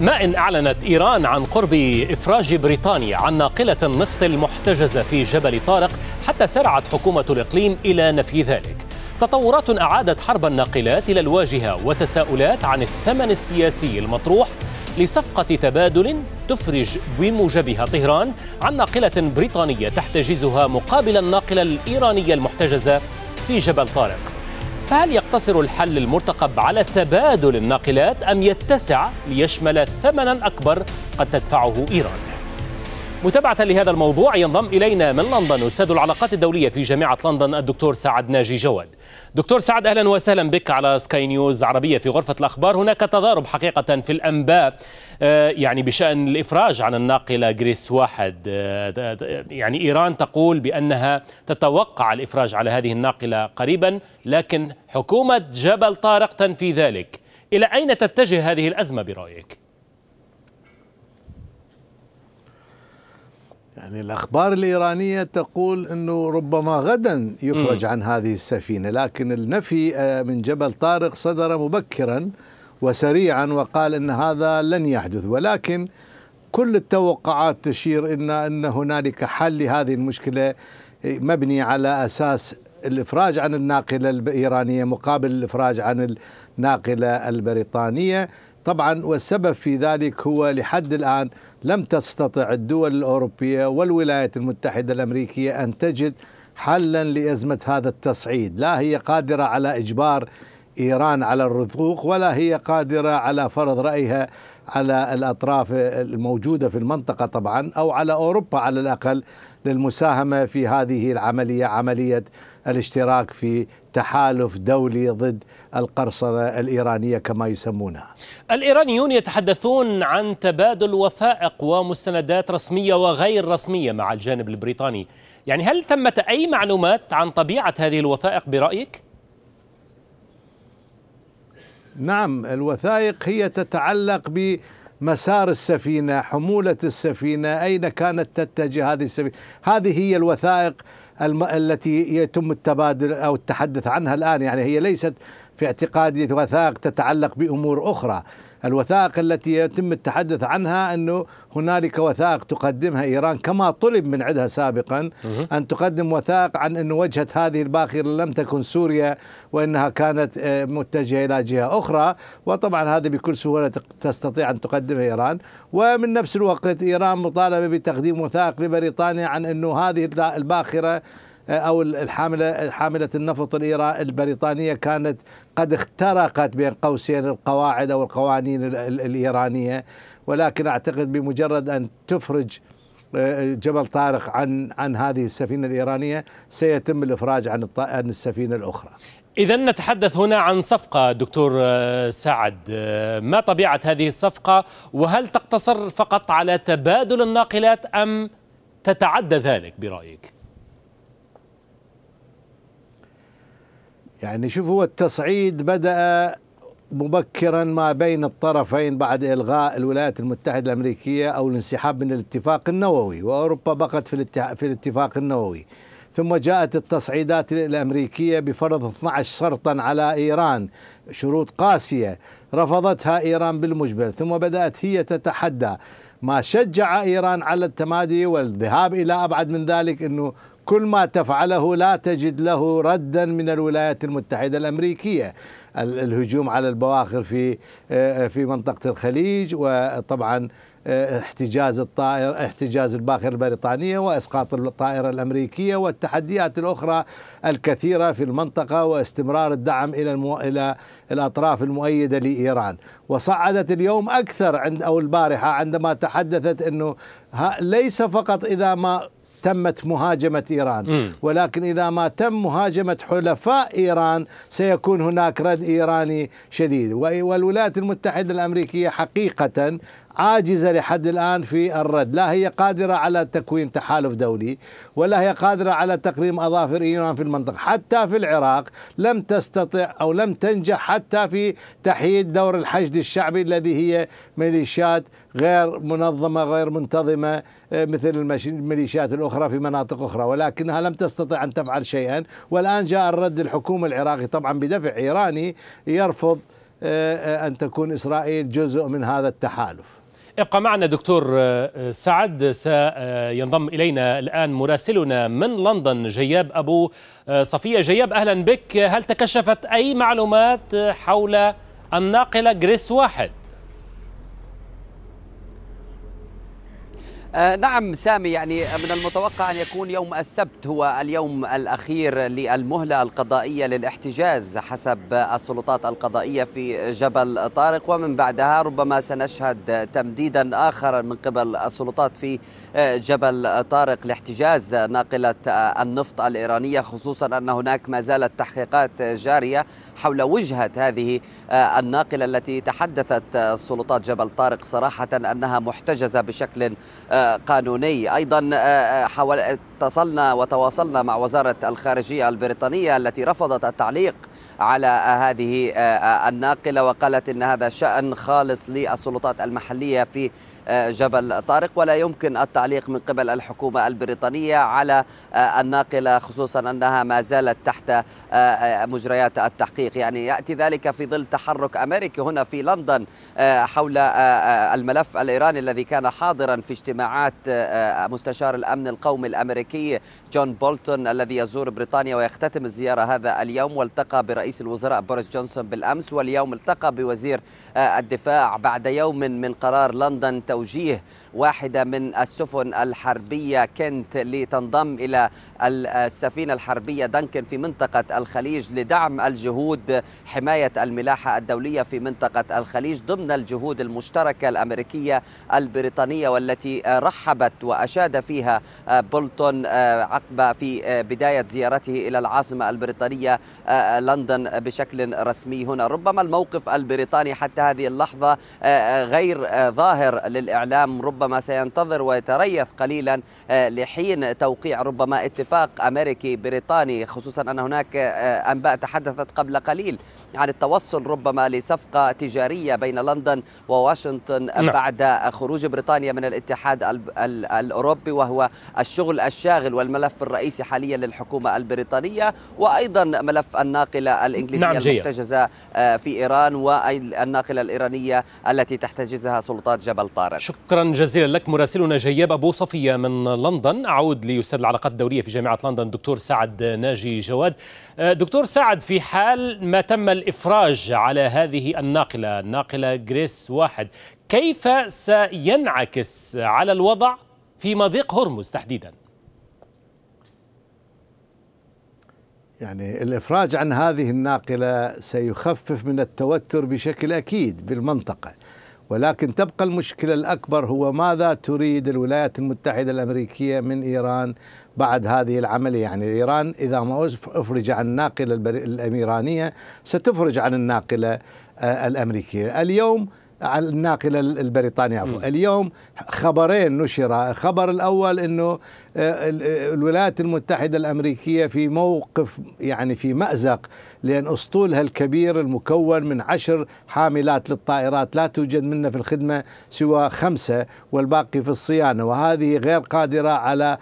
ما إن أعلنت إيران عن قرب إفراج بريطانيا عن ناقلة النفط المحتجزة في جبل طارق حتى سرعت حكومة الإقليم إلى نفي ذلك تطورات أعادت حرب الناقلات إلى الواجهة وتساؤلات عن الثمن السياسي المطروح لصفقة تبادل تفرج بموجبها طهران عن ناقلة بريطانية تحتجزها مقابل الناقلة الإيرانية المحتجزة في جبل طارق فهل يقتصر الحل المرتقب على تبادل الناقلات أم يتسع ليشمل ثمنا أكبر قد تدفعه إيران؟ متابعة لهذا الموضوع ينضم إلينا من لندن أستاذ العلاقات الدولية في جامعة لندن الدكتور سعد ناجي جواد دكتور سعد أهلا وسهلا بك على سكاي نيوز عربية في غرفة الأخبار هناك تضارب حقيقة في الأنباء آه، يعني بشأن الإفراج عن الناقلة جريس واحد آه، يعني إيران تقول بأنها تتوقع الإفراج على هذه الناقلة قريبا لكن حكومة جبل طارق تنفي ذلك إلى أين تتجه هذه الأزمة برأيك؟ يعني الأخبار الإيرانية تقول أنه ربما غدا يفرج عن هذه السفينة لكن النفي آه، من جبل طارق صدر مبكرا وسريعا وقال أن هذا لن يحدث ولكن كل التوقعات تشير إن, أن هنالك حل لهذه المشكلة آه، مبني على أساس الإفراج عن الناقلة الإيرانية مقابل الإفراج عن الناقلة البريطانية طبعا والسبب في ذلك هو لحد الآن لم تستطع الدول الأوروبية والولايات المتحدة الأمريكية أن تجد حلا لأزمة هذا التصعيد لا هي قادرة على إجبار إيران على الرضوخ ولا هي قادرة على فرض رأيها على الأطراف الموجودة في المنطقة طبعا أو على أوروبا على الأقل للمساهمة في هذه العملية عملية الاشتراك في تحالف دولي ضد القرصنة الإيرانية كما يسمونها الإيرانيون يتحدثون عن تبادل وثائق ومستندات رسمية وغير رسمية مع الجانب البريطاني يعني هل ثمة أي معلومات عن طبيعة هذه الوثائق برأيك؟ نعم الوثائق هي تتعلق ب مسار السفينة حمولة السفينة أين كانت تتجه هذه السفينة هذه هي الوثائق الم... التي يتم التبادل أو التحدث عنها الآن يعني هي ليست في اعتقادي وثائق تتعلق بأمور أخرى الوثائق التي يتم التحدث عنها أنه هنالك وثائق تقدمها إيران كما طلب من عندها سابقا أن تقدم وثائق عن انه وجهة هذه الباخرة لم تكن سوريا وأنها كانت آه، متجهة إلى جهة أخرى وطبعا هذا بكل سهولة تستطيع أن تقدمها إيران ومن نفس الوقت إيران مطالبة بتقديم وثائق لبريطانيا عن أنه هذه الباخرة او الحامله حامله النفط البريطانيه كانت قد اخترقت بين قوسين القواعد او القوانين الايرانيه ولكن اعتقد بمجرد ان تفرج آه، جبل طارق عن عن هذه السفينه الايرانيه سيتم الافراج عن عن السفينه الاخرى. اذا نتحدث هنا عن صفقه دكتور آه، سعد، آه، ما طبيعه هذه الصفقه وهل تقتصر فقط على تبادل الناقلات ام تتعدى ذلك برايك؟ يعني شوف هو التصعيد بدأ مبكرا ما بين الطرفين بعد الغاء الولايات المتحده الامريكيه او الانسحاب من الاتفاق النووي واوروبا بقت في في الاتفاق النووي ثم جاءت التصعيدات الامريكيه بفرض 12 شرطا على ايران شروط قاسيه رفضتها ايران بالمجمل ثم بدات هي تتحدى ما شجع ايران على التمادي والذهاب الى ابعد من ذلك انه كل ما تفعله لا تجد له ردا من الولايات المتحدة الأمريكية الهجوم على البواخر في آه، آه، في منطقة الخليج وطبعا آه، احتجاز الطائر احتجاز الباخره البريطانيه واسقاط الطائره الامريكيه والتحديات الاخرى الكثيره في المنطقه واستمرار الدعم الى المو... الى الاطراف المؤيده لايران وصعدت اليوم اكثر عند او البارحه عندما تحدثت انه ليس فقط اذا ما تمت مهاجمة إيران م. ولكن إذا ما تم مهاجمة حلفاء إيران سيكون هناك رد إيراني شديد والولايات المتحدة الأمريكية حقيقة عاجزة لحد الآن في الرد لا هي قادرة على تكوين تحالف دولي ولا هي قادرة على تقريم أظافر إيران في المنطقة حتى في العراق لم تستطع أو لم تنجح حتى في تحييد دور الحشد الشعبي الذي هي ميليشيات غير منظمة غير منتظمة آه، مثل الميليشيات الأخرى في مناطق أخرى ولكنها لم تستطع أن تفعل شيئا والآن جاء الرد الحكومة العراقي طبعا بدفع إيراني يرفض آه، آه، أن تكون إسرائيل جزء من هذا التحالف ابقى معنا دكتور آه، آه، سعد سينضم إلينا الآن مراسلنا من لندن جياب أبو آه، صفية جياب أهلا بك هل تكشفت أي معلومات حول الناقلة جريس واحد؟ آه، نعم سامي يعني من المتوقع أن يكون يوم السبت هو اليوم الأخير للمهلة القضائية للاحتجاز حسب السلطات القضائية في جبل طارق ومن بعدها ربما سنشهد تمديدا آخر من قبل السلطات في آه، جبل طارق لاحتجاز ناقلة آه، النفط الإيرانية خصوصا أن هناك ما زالت تحقيقات جارية حول وجهة هذه الناقلة التي تحدثت سلطات جبل طارق صراحة أنها محتجزة بشكل قانوني أيضا آه، آه، حاول اتصلنا وتواصلنا مع وزارة الخارجية البريطانية التي رفضت التعليق على آه، هذه الناقلة وقالت إن هذا شأن خالص للسلطات المحلية في آه، جبل طارق ولا يمكن التعليق من قبل الحكومة البريطانية على آه، الناقلة خصوصا أنها ما زالت تحت آه، مجريات التحقيق يعني يأتي ذلك في ظل تحرك أمريكي هنا في لندن حول الملف الإيراني الذي كان حاضرا في اجتماعات مستشار الأمن القومي الأمريكي جون بولتون الذي يزور بريطانيا ويختتم الزيارة هذا اليوم والتقى برئيس الوزراء بوريس جونسون بالأمس واليوم التقى بوزير الدفاع بعد يوم من قرار لندن Algir واحدة من السفن الحربية كنت لتنضم إلى السفينة الحربية دنكن في منطقة الخليج لدعم الجهود حماية الملاحة الدولية في منطقة الخليج ضمن الجهود المشتركة الأمريكية البريطانية والتي رحبت وأشاد فيها بولتون عقب في بداية زيارته إلى العاصمة البريطانية لندن بشكل رسمي هنا ربما الموقف البريطاني حتى هذه اللحظة غير ظاهر للإعلام ربما ربما سينتظر ويتريث قليلا آه، لحين توقيع ربما اتفاق أمريكي بريطاني خصوصا أن هناك آه، أنباء تحدثت قبل قليل عن التوصل ربما لصفقة تجارية بين لندن وواشنطن نعم. بعد خروج بريطانيا من الاتحاد الأوروبي وهو الشغل الشاغل والملف الرئيسي حاليا للحكومة البريطانية وأيضا ملف الناقلة الإنجليزية نعم المحتجزة آه، في إيران والناقلة الإيرانية التي تحتجزها سلطات جبل طارق شكرا جزيلا لك مراسلنا جياب أبو صفية من لندن أعود ليستاذ العلاقات الدولية في جامعة لندن دكتور سعد ناجي جواد آه، دكتور سعد في حال ما تم الإفراج على هذه الناقلة الناقلة جريس واحد كيف سينعكس على الوضع في مضيق هرمز تحديدا يعني الإفراج عن هذه الناقلة سيخفف من التوتر بشكل أكيد بالمنطقة ولكن تبقى المشكلة الأكبر هو ماذا تريد الولايات المتحدة الأمريكية من إيران بعد هذه العملية يعني إيران إذا ما أفرج عن الناقلة الإيرانية ستفرج عن الناقلة آه، الأمريكية اليوم على الناقله البريطانيه عفوا اليوم خبرين نشرا الخبر الاول انه آه، آه، الولايات المتحده الامريكيه في موقف يعني في مازق لأن أسطولها الكبير المكون من عشر حاملات للطائرات لا توجد منه في الخدمة سوى خمسة والباقي في الصيانة وهذه غير قادرة على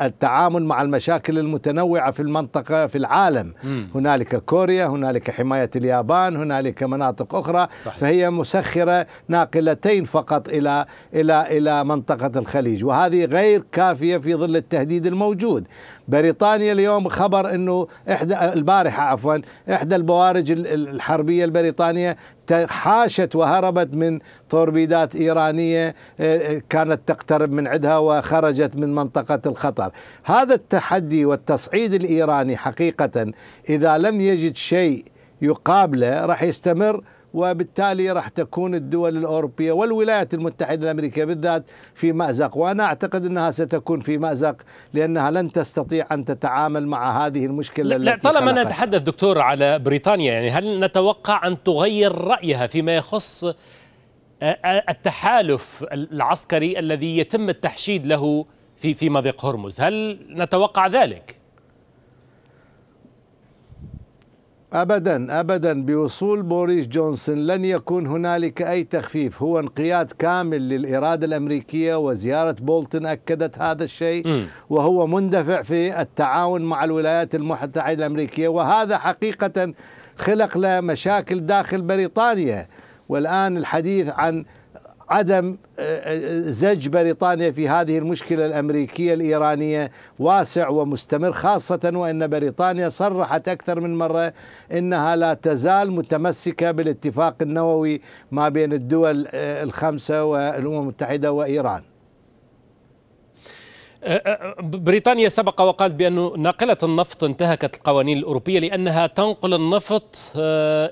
التعامل مع المشاكل المتنوعة في المنطقة في العالم هنالك كوريا هنالك حماية اليابان هنالك مناطق أخرى صحيح. فهي مسخرة ناقلتين فقط إلى إلى إلى منطقة الخليج وهذه غير كافية في ظل التهديد الموجود بريطانيا اليوم خبر أنه إحدى الباقي البارحة عفوا إحدى البوارج الحربية البريطانية حاشت وهربت من توربيدات إيرانية آه، آه، كانت تقترب من عدها وخرجت من منطقة الخطر هذا التحدي والتصعيد الإيراني حقيقة إذا لم يجد شيء يقابله راح يستمر وبالتالي راح تكون الدول الأوروبية والولايات المتحدة الأمريكية بالذات في مأزق وأنا أعتقد أنها ستكون في مأزق لأنها لن تستطيع أن تتعامل مع هذه المشكلة لا التي طالما نتحدث دكتور على بريطانيا يعني هل نتوقع أن تغير رأيها فيما يخص آه، آه، التحالف العسكري الذي يتم التحشيد له في في مضيق هرمز هل نتوقع ذلك؟ ابدا ابدا بوصول بوريس جونسون لن يكون هنالك اي تخفيف هو انقياد كامل للاراده الامريكيه وزياره بولتن اكدت هذا الشيء م. وهو مندفع في التعاون مع الولايات المتحده الامريكيه وهذا حقيقه خلق له مشاكل داخل بريطانيا والان الحديث عن عدم آه، آه، زج بريطانيا في هذه المشكلة الأمريكية الإيرانية واسع ومستمر خاصة وأن بريطانيا صرحت أكثر من مرة أنها لا تزال متمسكة بالاتفاق النووي ما بين الدول آه، الخمسة والأمم المتحدة وإيران بريطانيا سبق وقالت بأن ناقلة النفط انتهكت القوانين الأوروبية لأنها تنقل النفط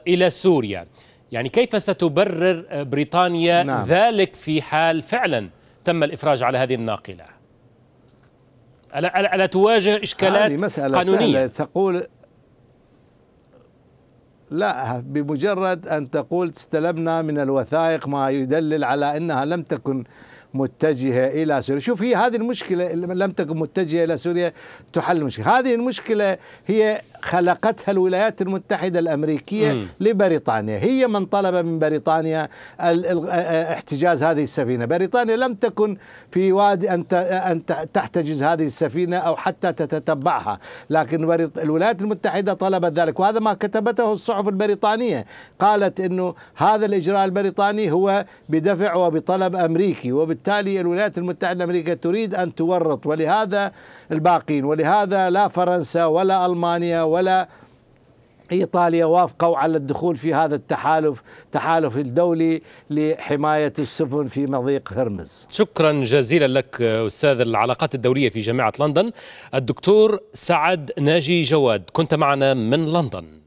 إلى سوريا يعني كيف ستبرر بريطانيا نعم. ذلك في حال فعلا تم الإفراج على هذه الناقلة ألا, ألا, ألا تواجه إشكالات هذه مسألة قانونية سهلة تقول لا بمجرد أن تقول استلمنا من الوثائق ما يدلل على أنها لم تكن متجهة إلى سوريا شوف هي هذه المشكلة اللي لم تكن متجهة إلى سوريا تحل المشكلة هذه المشكلة هي خلقتها الولايات المتحدة الأمريكية م. لبريطانيا هي من طلب من بريطانيا آه، آه، احتجاز هذه السفينة بريطانيا لم تكن في واد أن آه، تحتجز هذه السفينة أو حتى تتتبعها لكن الولايات المتحدة طلبت ذلك وهذا ما كتبته الصحف البريطانية قالت أنه هذا الإجراء البريطاني هو بدفع وبطلب أمريكي وبالتالي وبالتالي الولايات المتحدة الأمريكية تريد أن تورط ولهذا الباقين ولهذا لا فرنسا ولا ألمانيا ولا ايطاليا وافقوا على الدخول في هذا التحالف تحالف الدولي لحمايه السفن في مضيق هرمز شكرا جزيلا لك استاذ العلاقات الدوليه في جامعه لندن الدكتور سعد ناجي جواد كنت معنا من لندن